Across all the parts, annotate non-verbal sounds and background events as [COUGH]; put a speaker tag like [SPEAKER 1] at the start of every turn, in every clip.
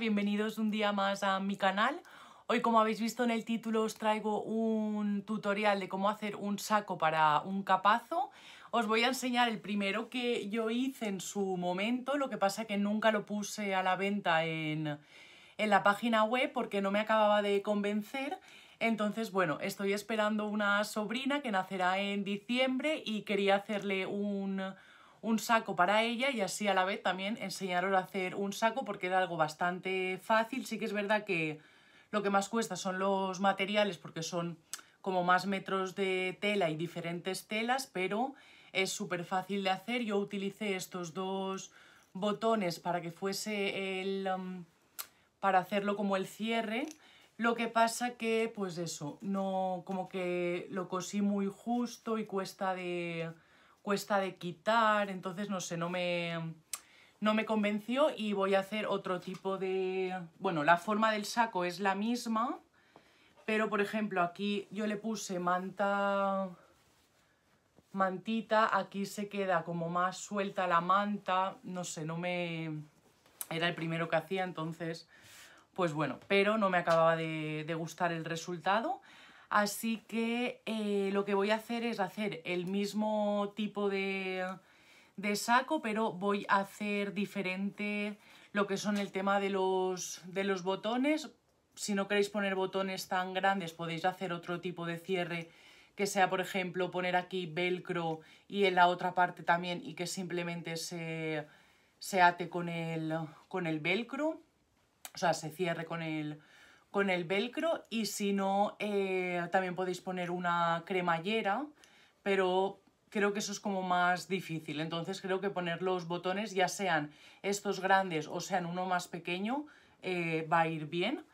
[SPEAKER 1] bienvenidos un día más a mi canal. Hoy como habéis visto en el título os traigo un tutorial de cómo hacer un saco para un capazo. Os voy a enseñar el primero que yo hice en su momento, lo que pasa que nunca lo puse a la venta en, en la página web porque no me acababa de convencer. Entonces, bueno, estoy esperando una sobrina que nacerá en diciembre y quería hacerle un un saco para ella y así a la vez también enseñaros a hacer un saco porque era algo bastante fácil. Sí que es verdad que lo que más cuesta son los materiales porque son como más metros de tela y diferentes telas, pero es súper fácil de hacer. Yo utilicé estos dos botones para que fuese el... Um, para hacerlo como el cierre. Lo que pasa que, pues eso, no como que lo cosí muy justo y cuesta de cuesta de quitar, entonces no sé, no me, no me convenció y voy a hacer otro tipo de... Bueno, la forma del saco es la misma, pero por ejemplo aquí yo le puse manta... Mantita, aquí se queda como más suelta la manta, no sé, no me... Era el primero que hacía, entonces pues bueno, pero no me acababa de, de, gustar el resultado. Así que eh, lo que voy a hacer es hacer el mismo tipo de, saco, pero voy a hacer diferente lo que son el tema de los, botones. Si no queréis poner botones tan grandes, podéis hacer otro tipo de cierre que sea, por ejemplo, poner aquí velcro y en la otra parte también y que simplemente se, ate con el, con el velcro, o sea, se cierre con el, con el velcro y si no, eh, también podéis poner una cremallera, pero creo que eso es como más difícil. Entonces creo que poner los botones, ya sean estos grandes o sean uno más pequeño, eh, va a ir bien.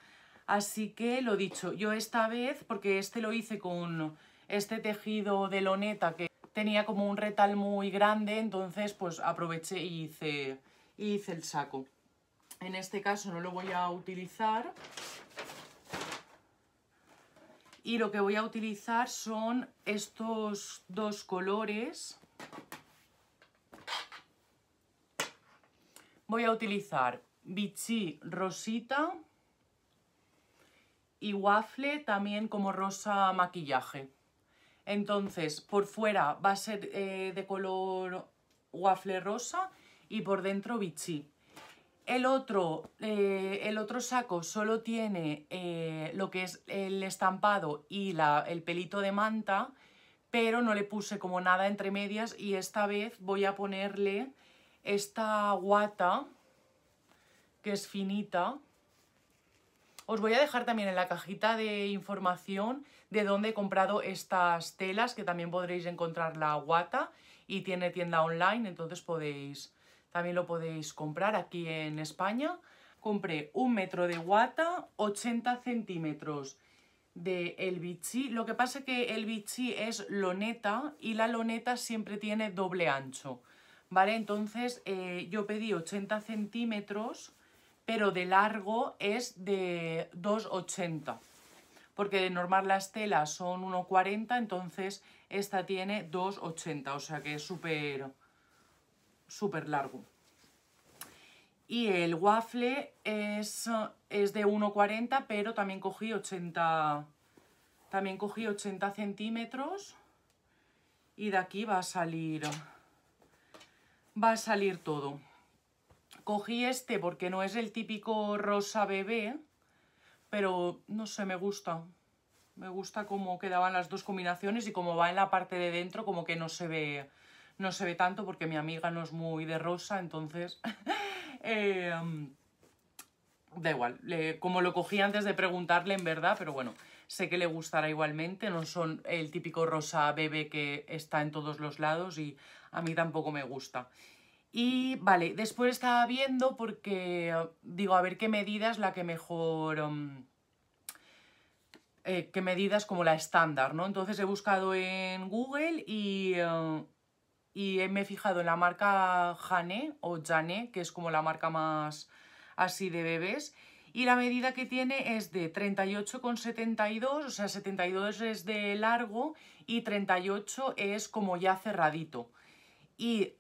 [SPEAKER 1] Así que lo dicho, yo esta vez, porque este lo hice con este tejido de loneta que tenía como un retal muy grande, entonces pues aproveché y hice, hice el saco. En este caso no lo voy a utilizar. Y lo que voy a utilizar son estos dos colores. Voy a utilizar Vichy Rosita y Waffle también como rosa maquillaje. Entonces, por fuera va a ser eh, de color waffle rosa y por dentro bichí. El otro, eh, el otro saco solo tiene eh, lo que es el estampado y la, el pelito de manta, pero no le puse como nada entre medias y esta vez voy a ponerle esta guata, que es finita. Os voy a dejar también en la cajita de información de dónde he comprado estas telas, que también podréis encontrar la guata y tiene tienda online, entonces podéis también lo podéis comprar aquí en España. Compré un metro de guata, 80 centímetros de el Lo que pasa es que el bichí es loneta y la loneta siempre tiene doble ancho. ¿Vale? Entonces eh, yo pedí 80 centímetros, pero de largo es de 2,80. Porque de normal las telas son 1,40, entonces esta tiene 2,80, o sea que es súper super largo. Y el waffle es, es de 1,40, pero también cogí 80, también cogí 80 centímetros. Y de aquí va a salir, va a salir todo. Cogí este porque no es el típico rosa bebé, pero no sé, me gusta. Me gusta cómo quedaban las dos combinaciones y cómo va en la parte de dentro, como que no se ve no se ve tanto porque mi amiga no es muy de rosa, entonces... [LAUGHS] Em, da igual, como lo cogí antes de preguntarle en verdad, pero bueno, sé que le gustará igualmente, no son el típico rosa bebé que está en todos los lados y a mí tampoco me gusta. Y vale, después estaba viendo porque digo, a ver qué medida es la que mejor... Em, eh, qué medidas como la estándar, ¿no? Entonces he buscado en Google y... Em, y me he fijado en la marca Jane o Jane, que es como la marca más así de bebés. Y la medida que tiene es de 38,72, o sea, 72 es de largo y 38 es como ya cerradito. Y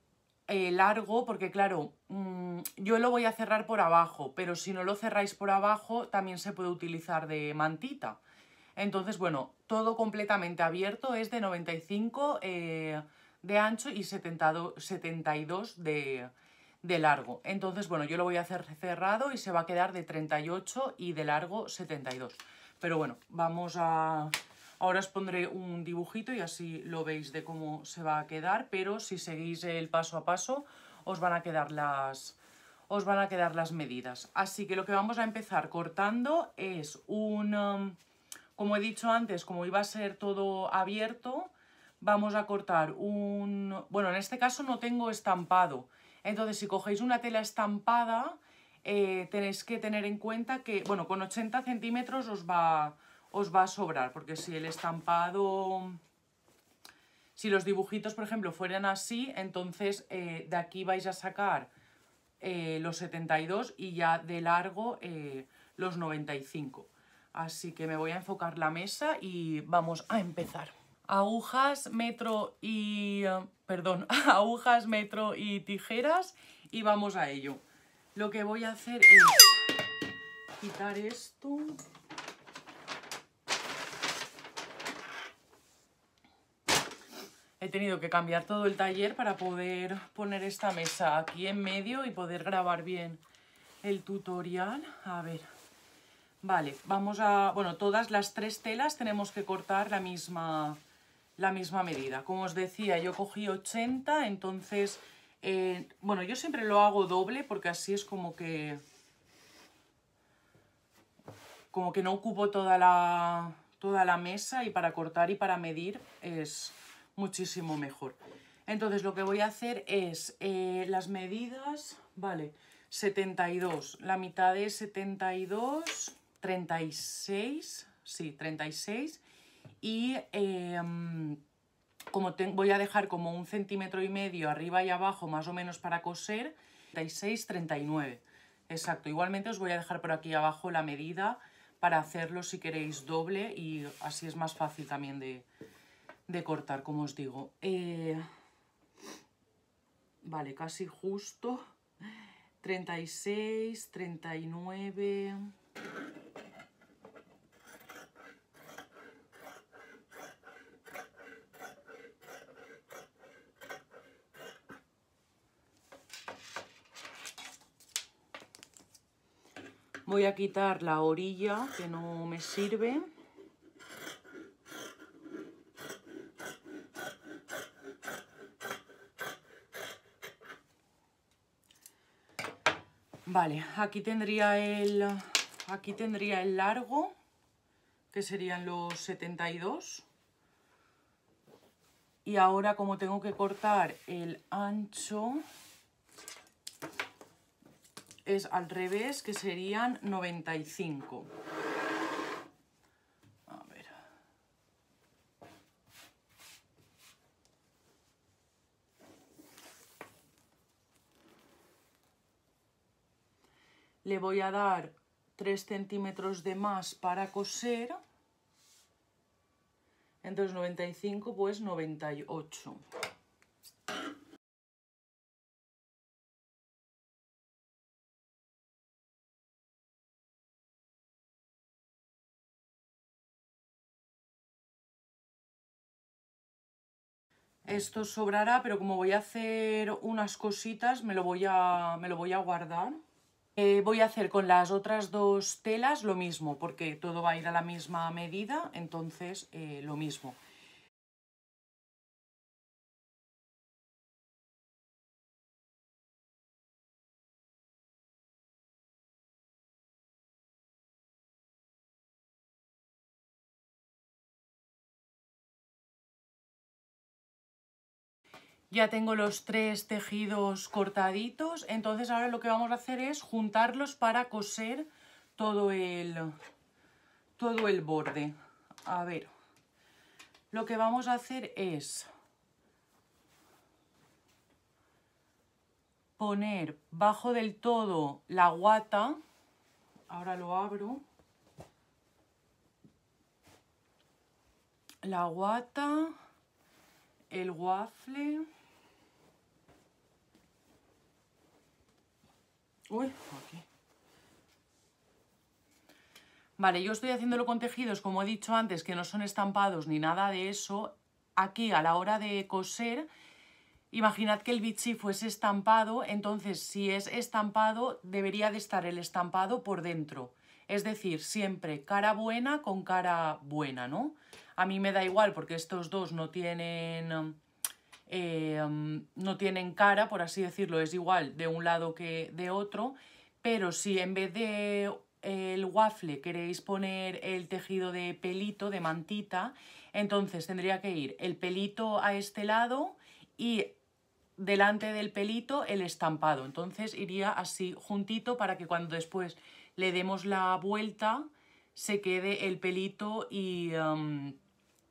[SPEAKER 1] eh, largo, porque claro, mm, yo lo voy a cerrar por abajo, pero si no lo cerráis por abajo, también se puede utilizar de mantita. Entonces, bueno, todo completamente abierto es de 95 de ancho y 72 de, de largo. Entonces, bueno, yo lo voy a hacer cerrado y se va a quedar de 38 y de largo 72. Pero bueno, vamos a... Ahora os pondré un dibujito y así lo veis de cómo se va a quedar, pero si seguís el paso a paso os van a quedar las, os van a quedar las medidas. Así que lo que vamos a empezar cortando es un... Um, como he dicho antes, como iba a ser todo abierto, vamos a cortar un... Bueno, en este caso no tengo estampado. Entonces, si cogéis una tela estampada, eh, tenéis que tener en cuenta que, bueno, con 80 centímetros os va, os va a sobrar, porque si el estampado... Si los dibujitos, por ejemplo, fueran así, entonces eh, de aquí vais a sacar eh, los 72 y ya de largo los 95. Así que me voy a enfocar la mesa y vamos a empezar agujas, metro y... Eh, perdón, [LAUGHS] agujas, metro y tijeras y vamos a ello. Lo que voy a hacer es quitar esto. He tenido que cambiar todo el taller para poder poner esta mesa aquí en medio y poder grabar bien el tutorial. A ver, vale, vamos a... Bueno, todas las tres telas tenemos que cortar la misma la misma medida. Como os decía, yo cogí 80, entonces, eh, bueno, yo siempre lo hago doble porque así es como que, como que no ocupo toda la, toda la mesa y para cortar y para medir es muchísimo mejor. Entonces lo que voy a hacer es eh, las medidas, vale, 72, la mitad es 72, 36, sí, 36, y em, como voy a dejar como un centímetro y medio arriba y abajo más o menos para coser, 36, 39. Exacto, igualmente os voy a dejar por aquí abajo la medida para hacerlo si queréis doble y así es más fácil también de, cortar, como os digo. Eh, vale, casi justo. 36, 39... Voy a quitar la orilla que no me sirve. Vale, aquí tendría el, aquí tendría el largo, que serían los 72. Y ahora como tengo que cortar el ancho, es al revés, que serían 95. A ver. Le voy a dar 3 centímetros de más para coser. Entonces 95 pues 98. Esto sobrará, pero como voy a hacer unas cositas, me lo voy a, me lo voy a guardar. Eh, voy a hacer con las otras dos telas lo mismo, porque todo va a ir a la misma medida, entonces eh, lo mismo. ya tengo los tres tejidos cortaditos, entonces ahora lo que vamos a hacer es juntarlos para coser todo el, todo el borde. A ver, lo que vamos a hacer es poner bajo del todo la guata, ahora lo abro, la guata, el waffle... Uy, Vale, yo estoy haciéndolo con tejidos, como he dicho antes, que no son estampados ni nada de eso. Aquí, a la hora de coser, imaginad que el bichí fuese estampado, entonces si es estampado, debería de estar el estampado por dentro. Es decir, siempre cara buena con cara buena, ¿no? A mí me da igual porque estos dos no tienen eh, um, no tienen cara, por así decirlo, es igual de un lado que de otro, pero si en vez de eh, el waffle queréis poner el tejido de pelito, de mantita, entonces tendría que ir el pelito a este lado y delante del pelito el estampado. Entonces iría así juntito para que cuando después le demos la vuelta se quede el pelito y... Um,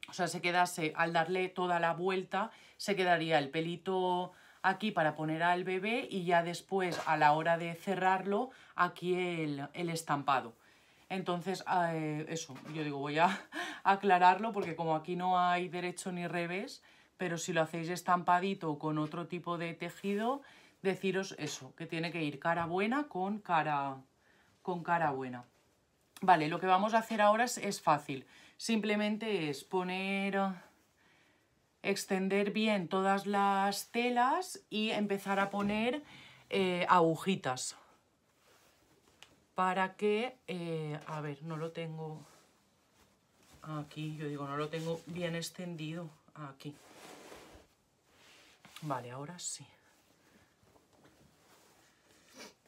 [SPEAKER 1] o sea, se quedase, al darle toda la vuelta, se quedaría el pelito aquí para poner al bebé y ya después, a la hora de cerrarlo, aquí el, estampado. Entonces, ah, eh, eso, yo digo, voy a [LAUGHS] aclararlo porque como aquí no hay derecho ni revés, pero si lo hacéis estampadito con otro tipo de tejido, deciros eso, que tiene que ir cara buena con cara, con cara buena. Vale, lo que vamos a hacer ahora es fácil. Simplemente es poner, extender bien todas las telas y empezar a poner eh, agujitas para que, eh, a ver, no lo tengo aquí, yo digo, no lo tengo bien extendido aquí. Vale, ahora sí.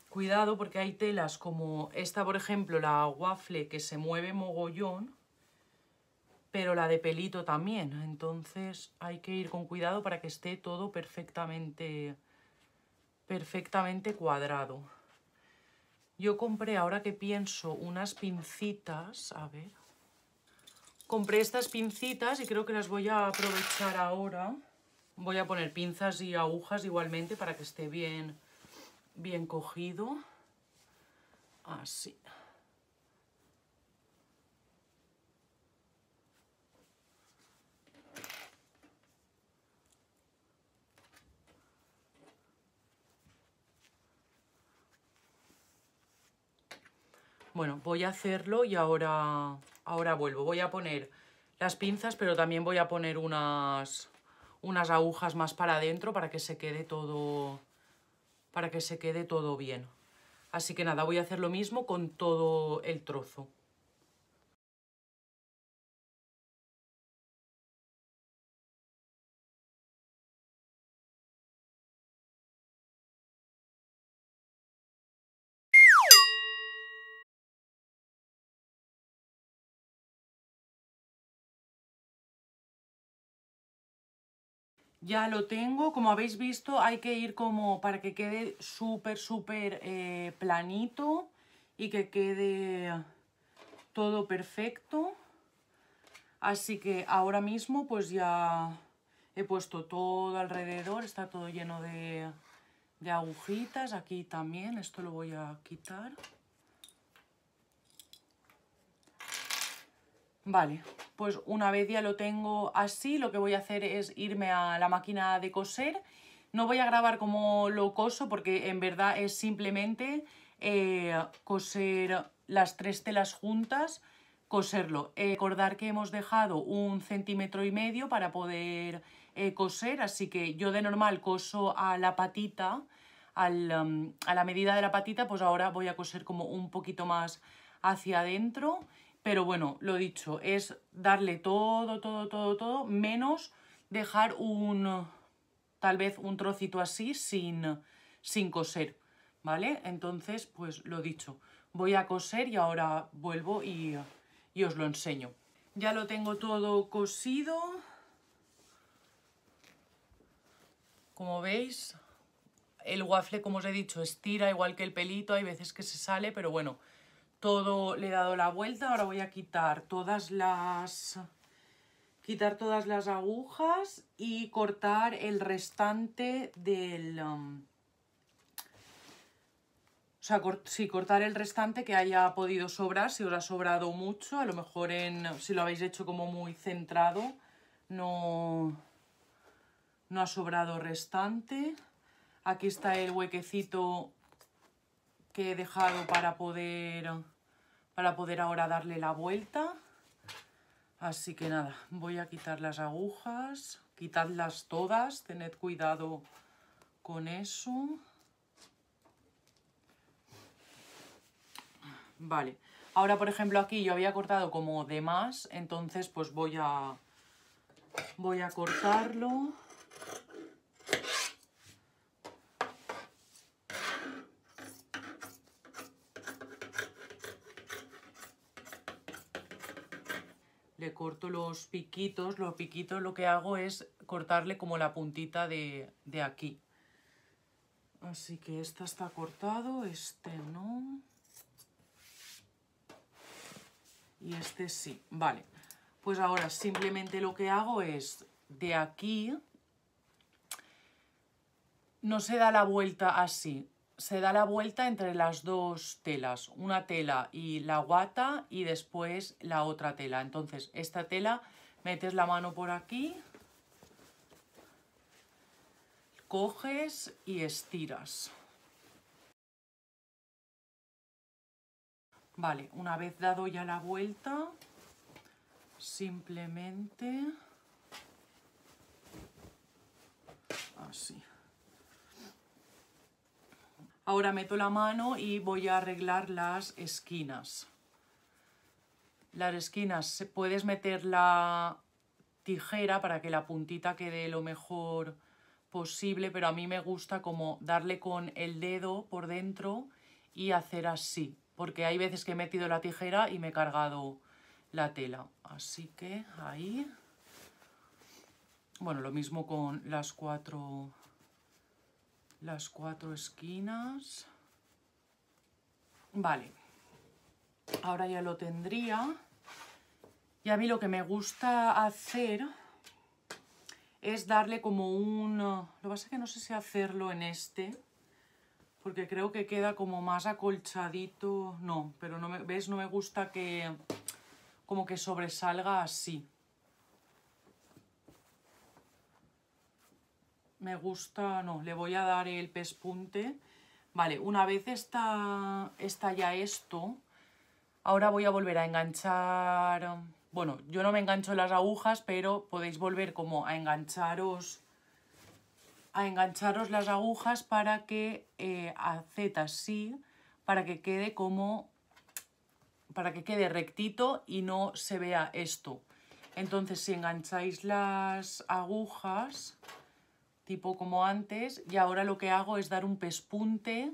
[SPEAKER 1] Cuidado porque hay telas como esta, por ejemplo, la waffle que se mueve mogollón, pero la de pelito también. Entonces hay que ir con cuidado para que esté todo perfectamente, perfectamente cuadrado. Yo compré, ahora que pienso, unas pincitas, a ver. Compré estas pincitas y creo que las voy a aprovechar ahora. Voy a poner pinzas y agujas igualmente para que esté bien, bien cogido. Así. Bueno, voy a hacerlo y ahora, ahora vuelvo. Voy a poner las pinzas, pero también voy a poner unas, unas agujas más para adentro para que se quede todo para que se quede todo bien. Así que nada, voy a hacer lo mismo con todo el trozo. ya lo tengo. Como habéis visto, hay que ir como para que quede súper, súper eh, planito y que quede todo perfecto. Así que ahora mismo pues ya he puesto todo alrededor, está todo lleno de agujitas. Aquí también, esto lo voy a quitar. Vale, pues una vez ya lo tengo así, lo que voy a hacer es irme a la máquina de coser. No voy a grabar como lo coso porque en verdad es simplemente eh, coser las tres telas juntas, coserlo. Eh, recordar que hemos dejado un centímetro y medio para poder eh, coser, así que yo de normal coso a la patita, um, a la medida de la patita, pues ahora voy a coser como un poquito más hacia adentro pero bueno, lo dicho, es darle todo, todo, todo, todo, menos dejar un, tal vez un trocito así sin, sin coser, ¿vale? Entonces, pues lo dicho, voy a coser y ahora vuelvo y, y os lo enseño. Ya lo tengo todo cosido. Como veis, el waffle, como os he dicho, estira igual que el pelito, hay veces que se sale, pero bueno, todo le he dado la vuelta, ahora voy a quitar todas las quitar todas las agujas y cortar el restante del um, o sea, cortar el restante que haya podido sobrar, si os ha sobrado mucho, a lo mejor en si lo habéis hecho como muy centrado, no, no ha sobrado restante. Aquí está el huequecito he dejado para poder, para poder ahora darle la vuelta. Así que nada, voy a quitar las agujas, quitadlas todas, tened cuidado con eso. Vale, ahora por ejemplo aquí yo había cortado como de más, entonces pues voy a, voy a cortarlo. le corto los piquitos, los piquitos lo que hago es cortarle como la puntita de, de aquí. Así que esta está cortado, este no. Y este sí, vale. Pues ahora simplemente lo que hago es de aquí no se da la vuelta así, se da la vuelta entre las dos telas, una tela y la guata y después la otra tela. Entonces, esta tela metes la mano por aquí, coges y estiras. Vale, una vez dado ya la vuelta, simplemente así. Ahora meto la mano y voy a arreglar las esquinas. Las esquinas, puedes meter la tijera para que la puntita quede lo mejor posible, pero a mí me gusta como darle con el dedo por dentro y hacer así, porque hay veces que he metido la tijera y me he cargado la tela. Así que ahí... Bueno, lo mismo con las cuatro las cuatro esquinas. Vale, ahora ya lo tendría. Y a mí lo que me gusta hacer es darle como un... Eh, lo que pasa es que no sé si hacerlo en este, porque creo que queda como más acolchadito. No, pero no me, ves, no me gusta que como que sobresalga así. Me gusta, no, le voy a dar el pespunte. Vale, una vez está, está ya esto, ahora voy a volver a enganchar... Bueno, yo no me engancho las agujas, pero podéis volver como a engancharos a engancharos las agujas para que eh, a así, para que quede como para que quede rectito y no se vea esto. Entonces, si engancháis las agujas, tipo como antes, y ahora lo que hago es dar un pespunte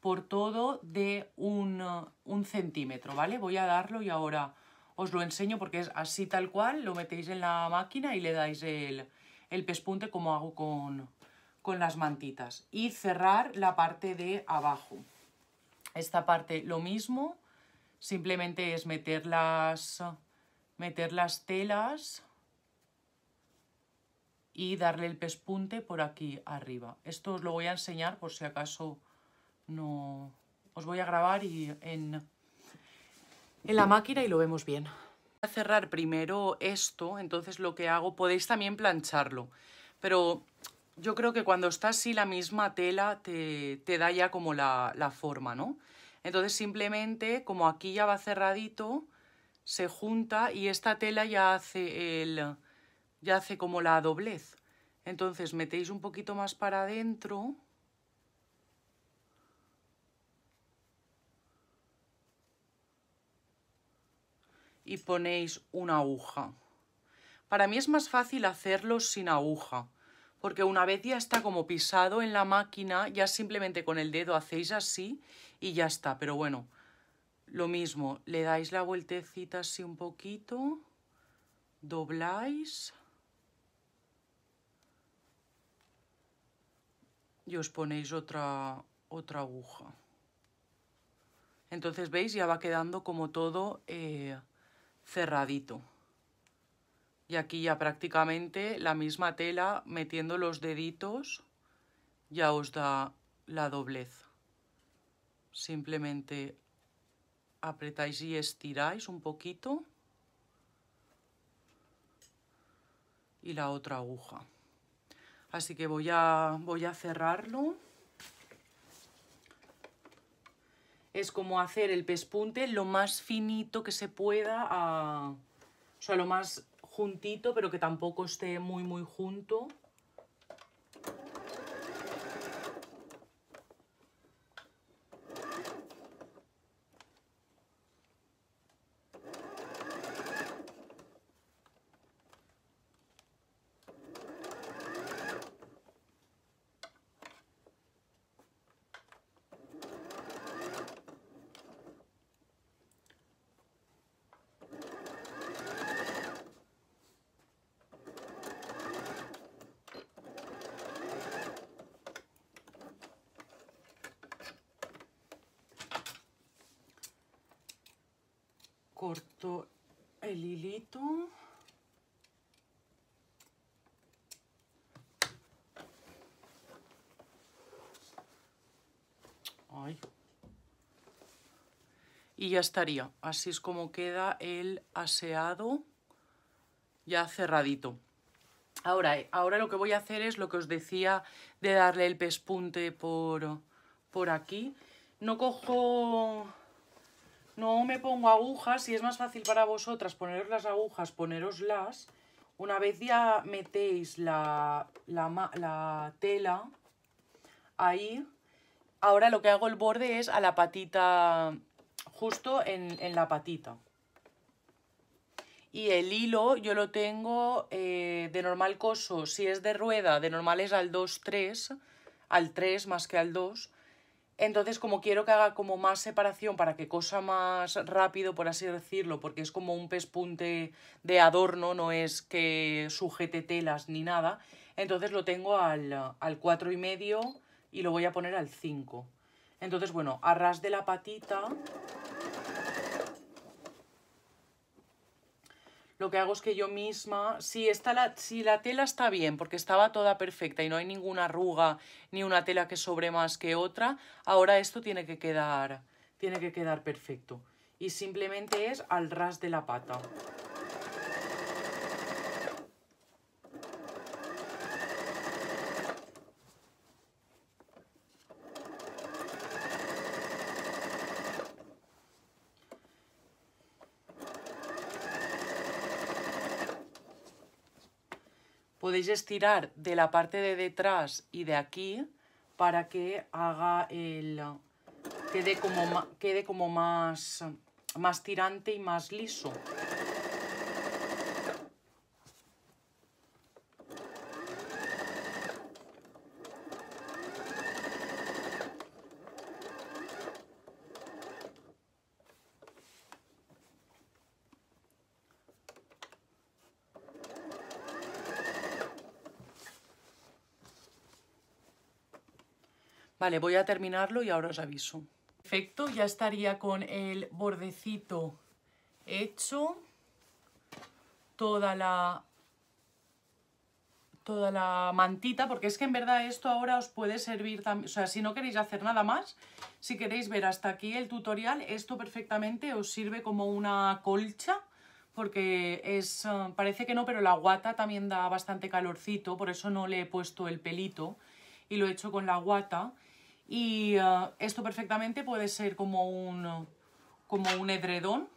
[SPEAKER 1] por todo de uh, un, centímetro, ¿vale? Voy a darlo y ahora os lo enseño porque es así tal cual, lo metéis en la máquina y le dais el, el pespunte como hago con, con las mantitas. Y cerrar la parte de abajo. Esta parte lo mismo, simplemente es meter las, meter las telas y darle el pespunte por aquí arriba. Esto os lo voy a enseñar por si acaso no... Os voy a grabar y en, en la máquina y lo vemos bien. Voy a cerrar primero esto, entonces lo que hago, podéis también plancharlo, pero yo creo que cuando está así la misma tela te, te da ya como la, la forma, ¿no? Entonces simplemente, como aquí ya va cerradito, se junta y esta tela ya hace el ya hace como la doblez. Entonces metéis un poquito más para adentro. Y ponéis una aguja. Para mí es más fácil hacerlo sin aguja, porque una vez ya está como pisado en la máquina, ya simplemente con el dedo hacéis así y ya está. Pero bueno, lo mismo, le dais la vueltecita así un poquito, dobláis... y os ponéis otra, otra aguja. Entonces, ¿veis? Ya va quedando como todo eh, cerradito. Y aquí ya prácticamente la misma tela, metiendo los deditos, ya os da la doblez. Simplemente apretáis y estiráis un poquito. Y la otra aguja. Así que voy a, voy a cerrarlo. Es como hacer el pespunte lo más finito que se pueda, o sea, lo más juntito, pero que tampoco esté muy, muy junto. corto el hilito Ay. y ya estaría así es como queda el aseado ya cerradito ahora, eh, ahora lo que voy a hacer es lo que os decía de darle el pespunte por, por aquí no cojo no me pongo agujas, si es más fácil para vosotras poneros las agujas, poneroslas. Una vez ya metéis la, la, la tela ahí, ahora lo que hago el borde es a la patita, justo en, la patita. Y el hilo yo lo tengo eh, de normal coso, si es de rueda, de normal es al 2-3, al 3 más que al 2. Entonces, como quiero que haga como más separación para que cosa más rápido, por así decirlo, porque es como un pespunte de adorno, no es que sujete telas ni nada, entonces lo tengo al, al medio y lo voy a poner al 5. Entonces, bueno, a de la patita lo que hago es que yo misma, si, está la, si la tela está bien, porque estaba toda perfecta y no hay ninguna arruga ni una tela que sobre más que otra, ahora esto tiene que quedar, tiene que quedar perfecto. Y simplemente es al ras de la pata. estirar de la parte de detrás y de aquí para que haga el... quede como, quede como más, más tirante y más liso. Vale, voy a terminarlo y ahora os aviso. Perfecto, ya estaría con el bordecito hecho. Toda la toda la mantita, porque es que en verdad esto ahora os puede servir también, o sea, si no queréis hacer nada más, si queréis ver hasta aquí el tutorial, esto perfectamente os sirve como una colcha, porque es, eh, parece que no, pero la guata también da bastante calorcito, por eso no le he puesto el pelito y lo he hecho con la guata y eh, esto perfectamente puede ser como un, edredón,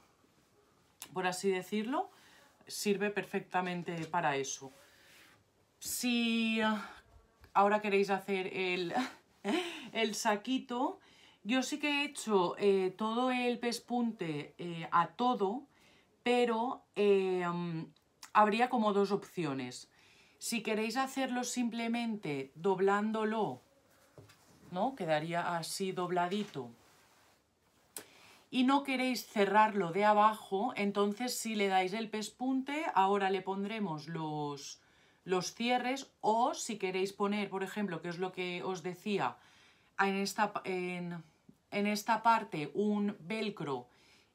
[SPEAKER 1] por así decirlo. Sirve perfectamente para eso. Si eh, ahora queréis hacer [LAUGHS] el, saquito, yo sí que he hecho eh, todo el pespunte a todo, pero mm, habría como dos opciones. Si queréis hacerlo simplemente doblándolo Quedaría así dobladito. Y no queréis cerrarlo de abajo, entonces si le dais el pespunte, ahora le pondremos los, los cierres o si queréis poner, por ejemplo, que es lo que os decía, en esta, en, esta parte un velcro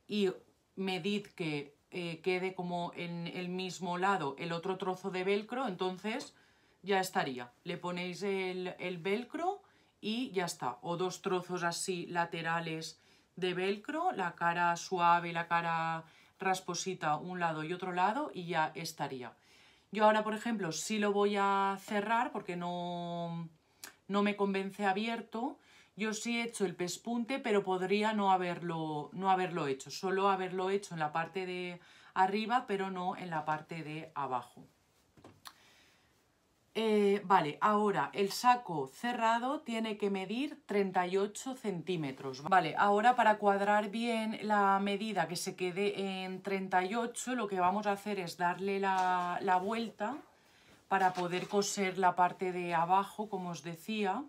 [SPEAKER 1] y medid que eh, quede como en el mismo lado el otro trozo de velcro, entonces ya estaría. Le ponéis el, el velcro y ya está. O dos trozos así laterales de velcro, la cara suave, la cara rasposita un lado y otro lado y ya estaría. Yo ahora, por ejemplo, si lo voy a cerrar porque no, no me convence abierto. Yo sí he hecho el pespunte, pero podría no haberlo, no haberlo hecho. Solo haberlo hecho en la parte de arriba, pero no en la parte de abajo. Eh, vale, ahora el saco cerrado tiene que medir 38 centímetros. Vale, ahora para cuadrar bien la medida que se quede en 38, lo que vamos a hacer es darle la, la vuelta para poder coser la parte de abajo, como os decía.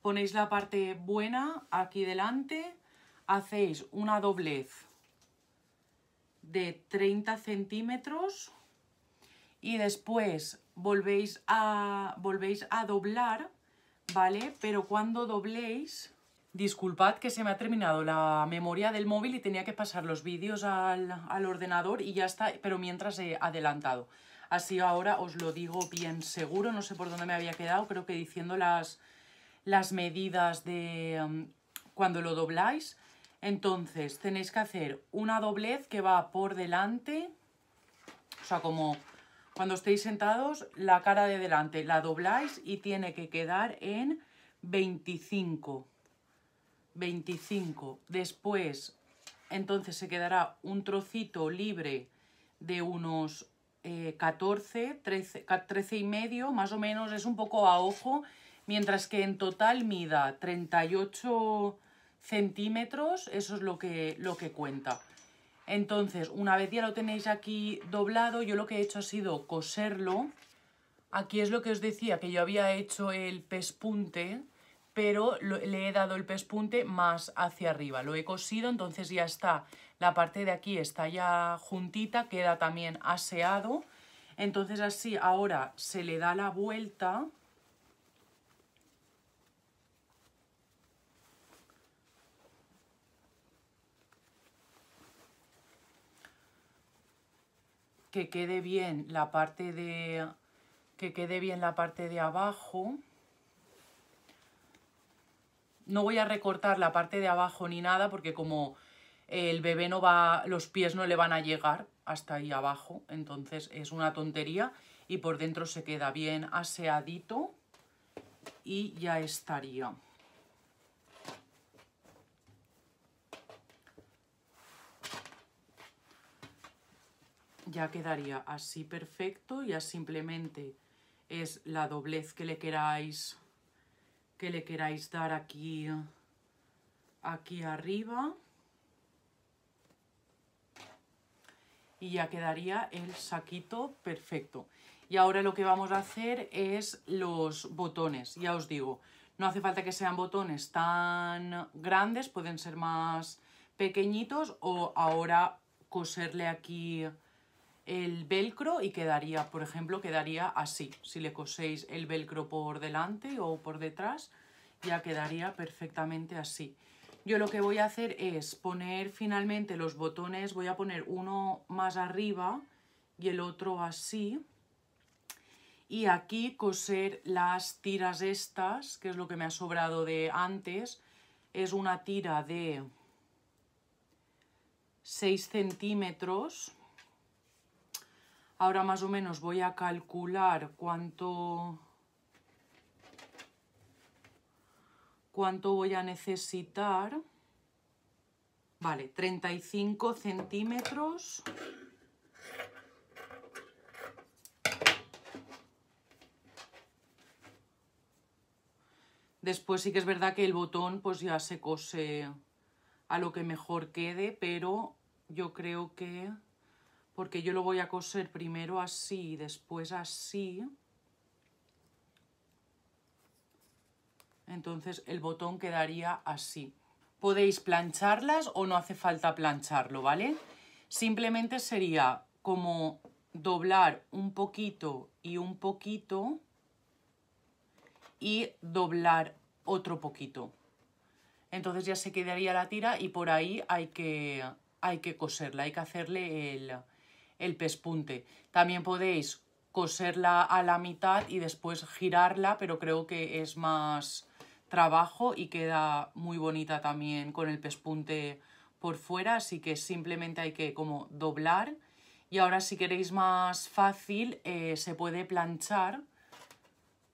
[SPEAKER 1] Ponéis la parte buena aquí delante, hacéis una doblez de 30 centímetros y después volvéis a, volvéis a doblar, ¿vale? Pero cuando dobléis... Disculpad que se me ha terminado la memoria del móvil y tenía que pasar los vídeos al, ordenador y ya está, pero mientras he adelantado. Así ahora os lo digo bien seguro, no sé por dónde me había quedado, creo que diciendo las, las medidas de um, cuando lo dobláis. Entonces tenéis que hacer una doblez que va por delante, o sea, como cuando estéis sentados, la cara de delante la dobláis y tiene que quedar en 25. 25. Después, entonces se quedará un trocito libre de unos 14, 13, 13 y medio, más o menos, es un poco a ojo, mientras que en total mida 38 centímetros, eso es lo que, lo que cuenta. Entonces, una vez ya lo tenéis aquí doblado, yo lo que he hecho ha sido coserlo. Aquí es lo que os decía, que yo había hecho el pespunte, pero le he dado el pespunte más hacia arriba. Lo he cosido, entonces ya está. La parte de aquí está ya juntita, queda también aseado. Entonces así ahora se le da la vuelta que quede bien la parte de que quede bien la parte de abajo no voy a recortar la parte de abajo ni nada porque como el bebé no va los pies no le van a llegar hasta ahí abajo entonces es una tontería y por dentro se queda bien aseadito y ya estaría ya quedaría así perfecto, ya simplemente es la doblez que le queráis que le queráis dar aquí aquí arriba y ya quedaría el saquito perfecto y ahora lo que vamos a hacer es los botones ya os digo no hace falta que sean botones tan grandes pueden ser más pequeñitos o ahora coserle aquí el velcro y quedaría, por ejemplo, quedaría así. Si le coséis el velcro por delante o por detrás, ya quedaría perfectamente así. Yo lo que voy a hacer es poner finalmente los botones, voy a poner uno más arriba y el otro así. Y aquí coser las tiras estas, que es lo que me ha sobrado de antes. Es una tira de 6 centímetros Ahora más o menos voy a calcular cuánto, cuánto voy a necesitar. Vale, 35 centímetros. Después sí que es verdad que el botón pues ya se cose a lo que mejor quede, pero yo creo que porque yo lo voy a coser primero así y después así. Entonces el botón quedaría así. Podéis plancharlas o no hace falta plancharlo, ¿vale? Simplemente sería como doblar un poquito y un poquito y doblar otro poquito. Entonces ya se quedaría la tira y por ahí hay que, hay que coserla, hay que hacerle el, el pespunte. También podéis coserla a la mitad y después girarla, pero creo que es más trabajo y queda muy bonita también con el pespunte por fuera, así que simplemente hay que como doblar. Y ahora si queréis más fácil, eh, se puede planchar,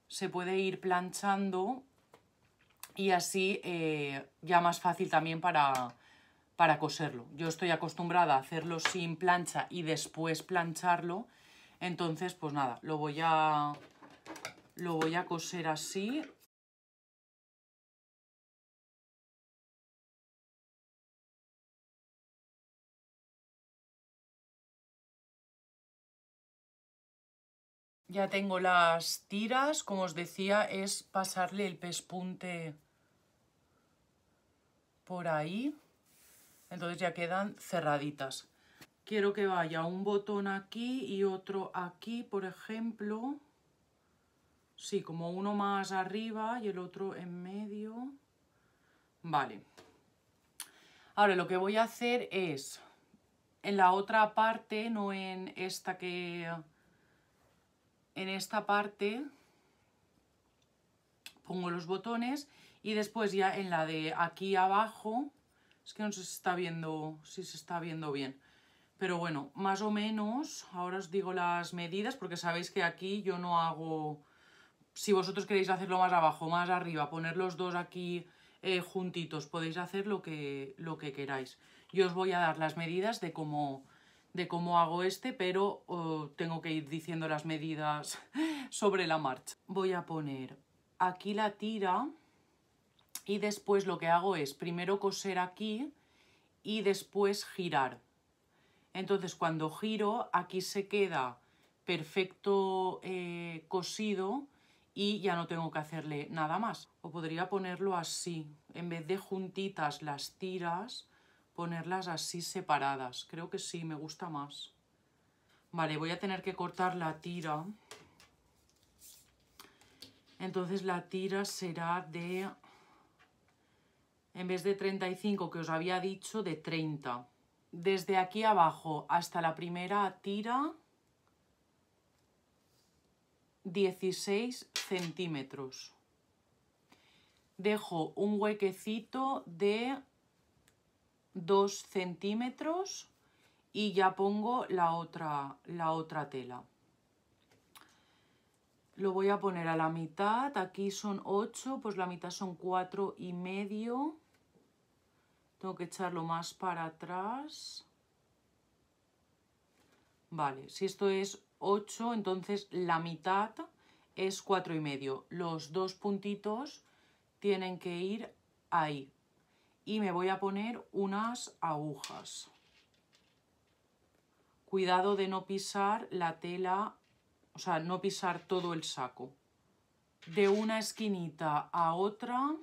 [SPEAKER 1] se puede ir planchando y así eh, ya más fácil también para, para coserlo. Yo estoy acostumbrada a hacerlo sin plancha y después plancharlo, entonces pues nada, lo voy a, lo voy a coser así. Ya tengo las tiras, como os decía, es pasarle el pespunte por ahí. Entonces ya quedan cerraditas. Quiero que vaya un botón aquí y otro aquí, por ejemplo. Sí, como uno más arriba y el otro en medio. Vale. Ahora lo que voy a hacer es, en la otra parte, no en esta que... En esta parte pongo los botones y después ya en la de aquí abajo es que no se está viendo, si se está viendo bien. Pero bueno, más o menos, ahora os digo las medidas, porque sabéis que aquí yo no hago... Si vosotros queréis hacerlo más abajo, más arriba, poner los dos aquí eh, juntitos, podéis hacer lo que, lo que queráis. Yo os voy a dar las medidas de cómo, de cómo hago este, pero oh, tengo que ir diciendo las medidas [LAUGHS] sobre la marcha. Voy a poner aquí la tira, y después lo que hago es primero coser aquí y después girar. Entonces cuando giro aquí se queda perfecto eh, cosido y ya no tengo que hacerle nada más. O podría ponerlo así, en vez de juntitas las tiras, ponerlas así separadas. Creo que sí, me gusta más. Vale, voy a tener que cortar la tira. Entonces la tira será de en vez de 35 que os había dicho, de 30. Desde aquí abajo hasta la primera tira 16 centímetros. Dejo un huequecito de 2 centímetros y ya pongo la otra, tela. Lo voy a poner a la mitad, aquí son 8, pues la mitad son 4 y medio. Tengo que echarlo más para atrás. Vale, si esto es 8, entonces la mitad es cuatro y medio. Los dos puntitos tienen que ir ahí. Y me voy a poner unas agujas. Cuidado de no pisar la tela, o sea, no pisar todo el saco. De una esquinita a otra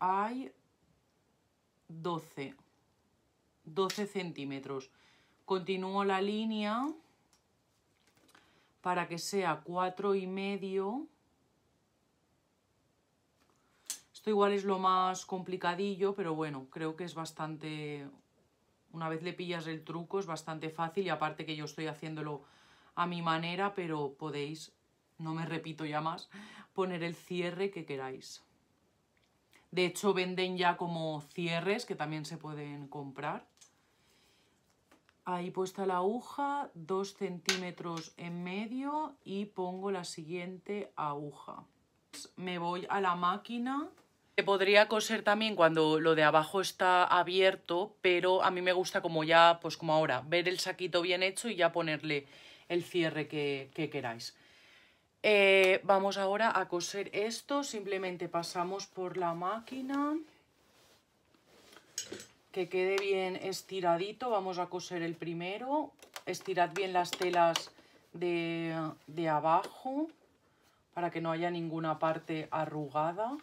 [SPEAKER 1] hay 12, 12 centímetros. Continúo la línea para que sea 4 y medio. Esto igual es lo más complicadillo, pero bueno, creo que es bastante... Una vez le pillas el truco es bastante fácil y aparte que yo estoy haciéndolo a mi manera, pero podéis, no me repito ya más, poner el cierre que queráis. De hecho, venden ya como cierres que también se pueden comprar. Ahí puesta la aguja, 2 centímetros en medio y pongo la siguiente aguja. Me voy a la máquina. Se podría coser también cuando lo de abajo está abierto, pero a mí me gusta como ya, pues como ahora, ver el saquito bien hecho y ya ponerle el cierre que queráis. Eh, vamos ahora a coser esto, simplemente pasamos por la máquina, que quede bien estiradito, vamos a coser el primero, estirad bien las telas de, de abajo para que no haya ninguna parte arrugada.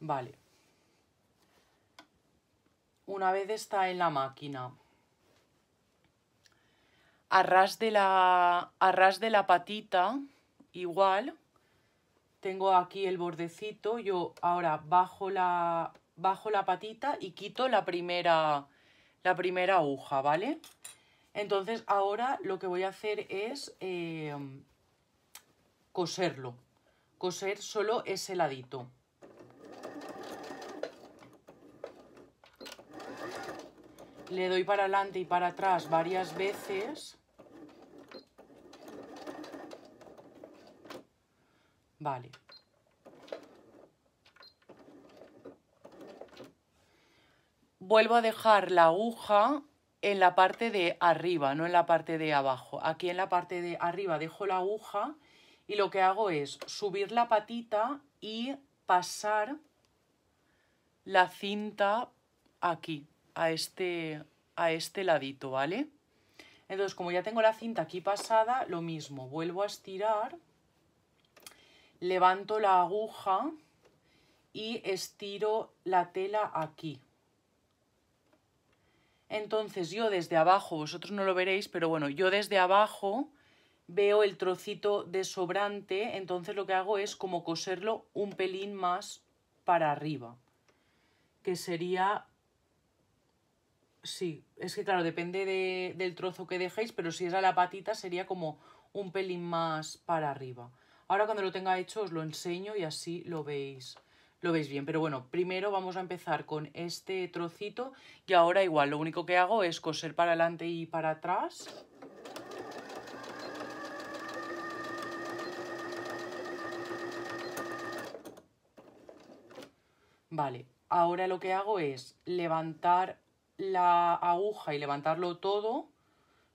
[SPEAKER 1] Vale. Una vez está en la máquina, a de la, de la patita, igual, tengo aquí el bordecito, yo ahora bajo la, bajo la patita y quito la primera, la primera aguja, ¿vale? Entonces ahora lo que voy a hacer es em, coserlo, coser solo ese ladito. Le doy para adelante y para atrás varias veces Vale. Vuelvo a dejar la aguja en la parte de arriba, no en la parte de abajo. Aquí en la parte de arriba dejo la aguja y lo que hago es subir la patita y pasar la cinta aquí, a este, a este ladito, ¿vale? Entonces, como ya tengo la cinta aquí pasada, lo mismo, vuelvo a estirar levanto la aguja y estiro la tela aquí. Entonces yo desde abajo, vosotros no lo veréis, pero bueno, yo desde abajo veo el trocito de sobrante, entonces lo que hago es como coserlo un pelín más para arriba, que sería... Sí, es que claro, depende del trozo que dejéis, pero si es la patita sería como un pelín más para arriba. Ahora cuando lo tenga hecho os lo enseño y así lo veis lo veis bien. Pero bueno, primero vamos a empezar con este trocito y ahora igual lo único que hago es coser para adelante y para atrás. Vale, ahora lo que hago es levantar la aguja y levantarlo todo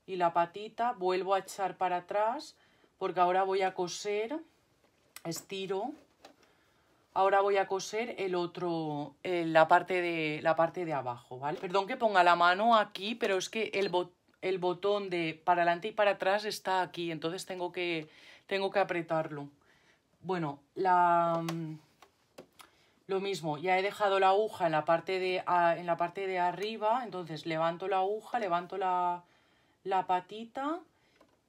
[SPEAKER 1] y la patita, vuelvo a echar para atrás porque ahora voy a coser, estiro, ahora voy a coser el otro, la, parte de, la parte de abajo, ¿vale? Perdón que ponga la mano aquí, pero es que el, el botón de para adelante y para atrás está aquí, entonces tengo que, tengo que apretarlo. Bueno, la... Mm, lo mismo, ya he dejado la aguja en la parte de, en la parte de arriba, entonces levanto la aguja, levanto la patita,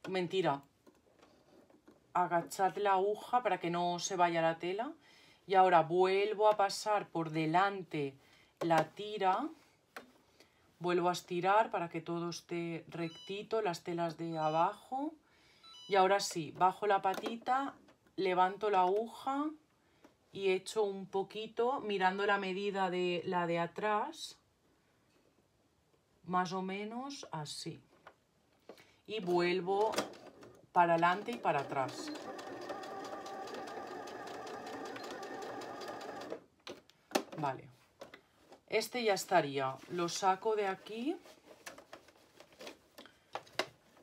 [SPEAKER 1] mentira, agachad la aguja para que no se vaya la tela y ahora vuelvo a pasar por delante la tira vuelvo a estirar para que todo esté rectito las telas de abajo y ahora sí, bajo la patita levanto la aguja y echo un poquito mirando la medida de la de atrás más o menos así y vuelvo para adelante y para atrás. Vale. Este ya estaría. Lo saco de aquí.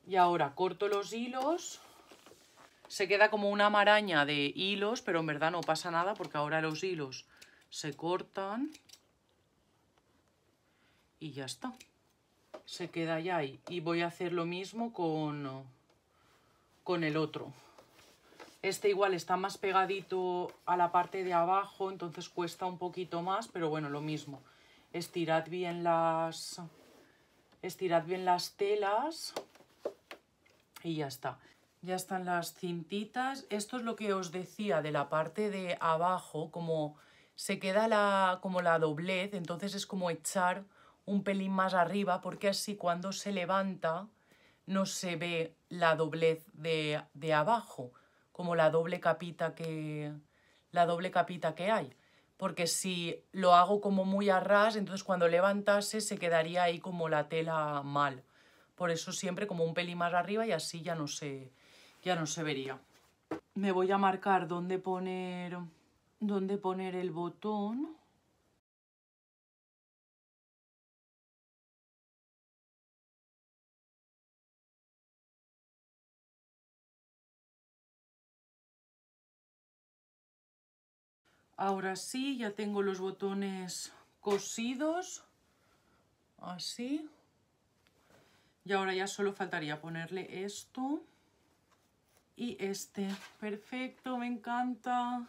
[SPEAKER 1] Y ahora corto los hilos. Se queda como una maraña de hilos, pero en verdad no pasa nada porque ahora los hilos se cortan. Y ya está. Se queda ya ahí. Y voy a hacer lo mismo con con el otro. Este igual está más pegadito a la parte de abajo, entonces cuesta un poquito más, pero bueno, lo mismo. Estirad bien las, estirad bien las telas y ya está. Ya están las cintitas. Esto es lo que os decía de la parte de abajo, como se queda la, como la doblez, entonces es como echar un pelín más arriba, porque así cuando se levanta no se ve la doblez de, de abajo, como la doble capita que, la doble capita que hay. Porque si lo hago como muy a ras, entonces cuando levantase se quedaría ahí como la tela mal. Por eso siempre como un pelín más arriba y así ya no se, ya no se vería. Me voy a marcar dónde poner, dónde poner el botón. Ahora sí, ya tengo los botones cosidos, así. Y ahora ya solo faltaría ponerle esto y este. Perfecto, me encanta.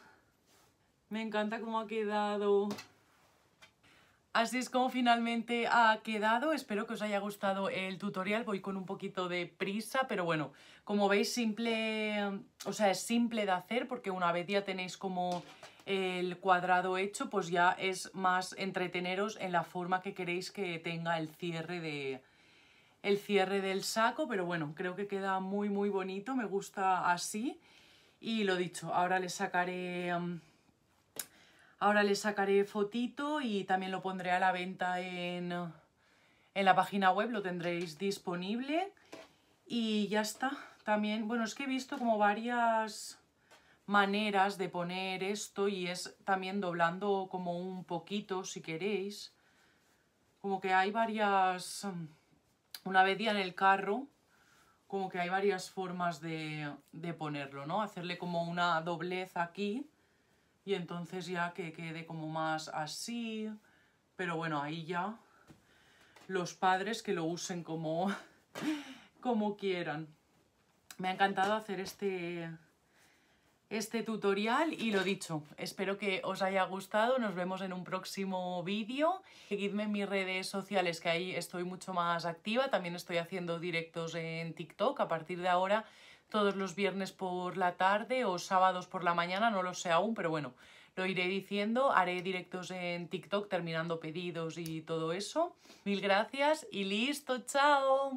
[SPEAKER 1] Me encanta cómo ha quedado. Así es como finalmente ha quedado. Espero que os haya gustado el tutorial. Voy con un poquito de prisa, pero bueno, como veis, simple, o sea, es simple de hacer porque una vez ya tenéis como el cuadrado hecho, pues ya es más entreteneros en la forma que queréis que tenga el cierre de el cierre del saco, pero bueno, creo que queda muy muy bonito, me gusta así y lo dicho, ahora le sacaré mm, ahora le sacaré fotito y también lo pondré a la venta en en la página web, lo tendréis disponible y ya está. También, bueno, es que he visto como varias maneras de poner esto y es también doblando como un poquito si queréis. Como que hay varias... Mm, una vez día en el carro, como que hay varias formas de, de ponerlo, ¿no? Hacerle como una doblez aquí y entonces ya que quede como más así. Pero bueno, ahí ya los padres que lo usen como, [LAUGHS] como quieran. Me ha encantado hacer este, este tutorial y lo dicho, espero que os haya gustado, nos vemos en un próximo vídeo, seguidme en mis redes sociales que ahí estoy mucho más activa, también estoy haciendo directos en TikTok a partir de ahora todos los viernes por la tarde o sábados por la mañana, no lo sé aún, pero bueno, lo iré diciendo, haré directos en TikTok terminando pedidos y todo eso. Mil gracias y listo, chao.